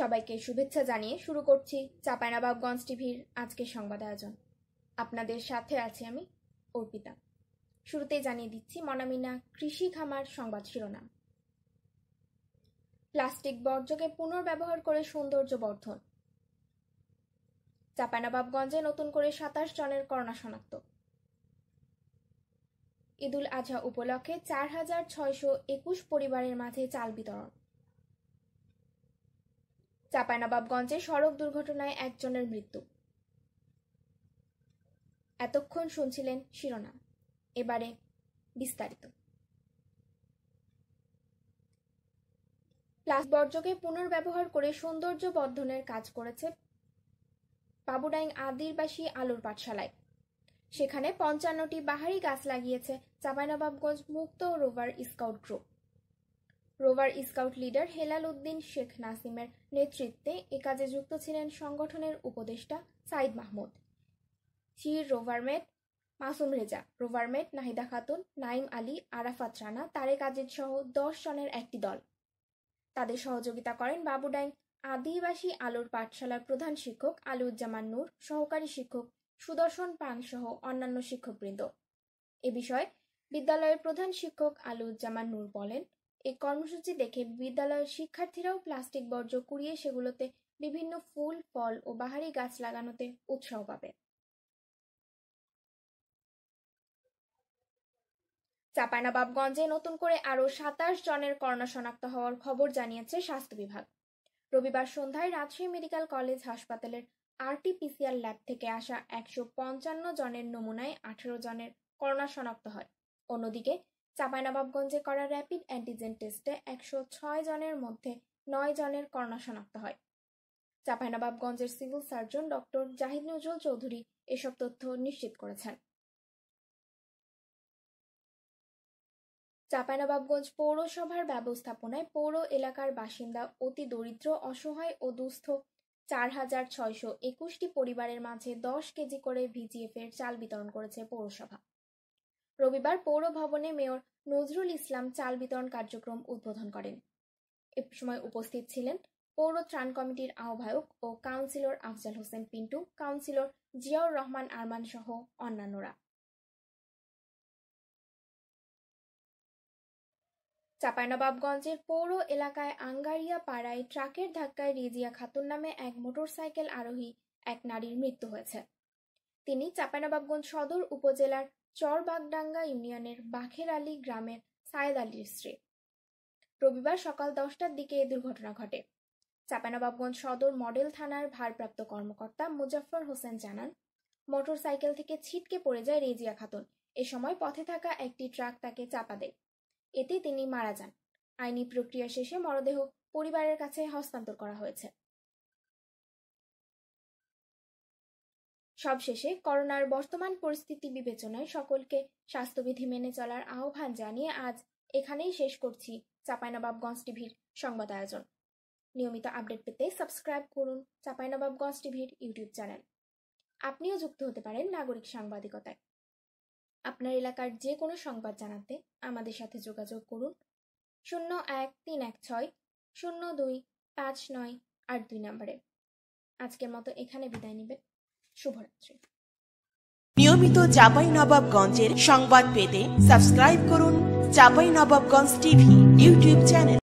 সবাইকে শুভেচ্ছা জানিয়ে শুরু করছি চাপায়নাবাবগঞ্জ টিভির আজকের সংবাদ আয়োজন আপনাদের সাথে আছি আমি অর্পিতা শুরুতেই জানিয়ে দিচ্ছি মনামিনা কৃষি খামার সংবাদ শিরোনাম প্লাস্টিক বর্জ্যকে পুনর্ব্যবহার করে সৌন্দর্য বর্ধন চাপায়নাবাবগঞ্জে নতুন করে সাতাশ জনের করোনা শনাক্ত ঈদুল আজহা উপলক্ষে চার হাজার ছয়শো একুশ পরিবারের মাঝে চাল বিতরণ চাঁপাইনবাবগঞ্জে সড়ক দুর্ঘটনায় একজনের মৃত্যু এতক্ষণ শুনছিলেন শিরোনাম এবারে বিস্তারিত প্লাস বর্জ্যকে পুনর্ব্যবহার করে সৌন্দর্য বর্ধনের কাজ করেছে পাবুডাইং আদিবাসী আলুর পাঠশালায় সেখানে পঞ্চান্নটি বাহারি গাছ লাগিয়েছে চাঁপাইনবাবগঞ্জ মুক্ত rover scout group rover scout leader Helal Uddin Sheikh নাসিমের নেতৃত্বে এ কাজে যুক্ত ছিলেন সংগঠনের উপদেষ্টা সাইদ মাহমুদ শির রোভারমেট মাসুম রেজা রোভারমেট নাহিদা খাতুন নাইম আলী আরাফাত রানা তারেক আজিজ সহ দশ জনের একটি দল তাদের সহযোগিতা করেন বাবুডাইং আদিবাসী আলোর পাঠশালার প্রধান শিক্ষক আলিউজ্জামান নূর সহকারী শিক্ষক সুদর্শন পান সহ অন্যান্য শিক্ষকবৃন্দ এ বিষয়ে বিদ্যালয়ের প্রধান শিক্ষক আলিউজ্জামান নূর বলেন এই কর্মসূচি দেখে বিদ্যালয়ের শিক্ষার্থীরাও প্লাস্টিক বর্জ্য কুড়িয়ে সেগুলোতে বিভিন্ন ফুল ফল ও বাহারি গাছ লাগানোতে উৎসাহ পাবে চাপানাবাবগঞ্জে নতুন করে আরও সাতাশ জনের করোনা শনাক্ত হওয়ার খবর জানিয়েছে স্বাস্থ্য বিভাগ রবিবার সন্ধ্যায় রাজশাহী মেডিকেল কলেজ হাসপাতালের আরটিপিসিআর ল্যাব থেকে আসা একশো পঞ্চান্ন জনের নমুনায় আঠেরো জনের করোনা শনাক্ত হয় অন্যদিকে চাঁপাইনবাবগঞ্জে করা র্যাপিড অ্যান্টিজেন টেস্টে একশো ছয় জনের মধ্যে নয় জনের করোনা শনাক্ত হয় চাঁপাইনবাবগঞ্জের civil surgeon doctor Zahid Nazrul Chowdhury এসব তথ্য নিশ্চিত করেছেন চাঁপাইনবাবগঞ্জ পৌরসভার ব্যবস্থাপনায় পৌর এলাকার বাসিন্দা অতি দরিদ্র অসহায় ও দুস্থ চার হাজার ছয়শো একুশটি পরিবারের মাঝে দশ কেজি করে ভিজিএফ এর চাল বিতরণ করেছে পৌরসভা রবিবার পৌর ভবনে মেয়র নজরুল ইসলাম চাল বিতরণ কার্যক্রম উদ্বোধন করেন এ সময় উপস্থিত ছিলেন পৌর ত্রাণ কমিটির আহ্বায়ক ও কাউন্সিলর আফজাল হোসেন পিন্টু কাউন্সিলর জিয়াউর রহমান আরমান সহ অন্যান্যরা চাঁপাইনবাবগঞ্জের পৌর এলাকায় আঙ্গারিয়া পাড়ায় ট্রাকের ধাক্কায় রিজিয়া খাতুন নামে এক মোটরসাইকেল আরোহী এক নারীর মৃত্যু হয়েছে তিনি চাঁপাইনবাবগঞ্জ সদর উপজেলার চরবাগডাঙ্গা ইউনিয়নের বাখের আলী গ্রামের সায়েদ আলীর স্ত্রী রবিবার সকাল দশটার দিকে এ দুর্ঘটনা ঘটে চাপানাবাবগঞ্জ সদর মডেল থানার ভারপ্রাপ্ত কর্মকর্তা মুজাফর হোসেন জানান মোটরসাইকেল থেকে ছিটকে পড়ে যায় রেজিয়া খাতুন এ সময় পথে থাকা একটি ট্রাক তাকে চাপা দেয় এতে তিনি মারা যান আইনি প্রক্রিয়া শেষে মরদেহ পরিবারের কাছে হস্তান্তর করা হয়েছে সবশেষে করোনার বর্তমান পরিস্থিতি বিবেচনায় সকলকে স্বাস্থ্যবিধি মেনে চলার আহ্বান জানিয়ে আজ এখানেই শেষ করছি চাপাইনবাবগঞ্জ টিভির সংবাদ আয়োজন নিয়মিত আপডেট পেতে সাবস্ক্রাইব করুন চাপাইনবাবগঞ্জ টিভির ইউটিউব চ্যানেল আপনিও যুক্ত হতে পারেন নাগরিক সাংবাদিকতায় আপনার এলাকার যে কোনো সংবাদ জানাতে আমাদের সাথে যোগাযোগ করুন শূন্য এক তিন এক ছয় শূন্য দুই পাঁচ নয় আট দুই নম্বরে আজকের মতো এখানে বিদায় নেবেন শুভরাত্রি নিয়মিত চাপাই নবাবগঞ্জের সংবাদ পেতে সাবস্ক্রাইব করুন Chapai Nawabganj TV YouTube channel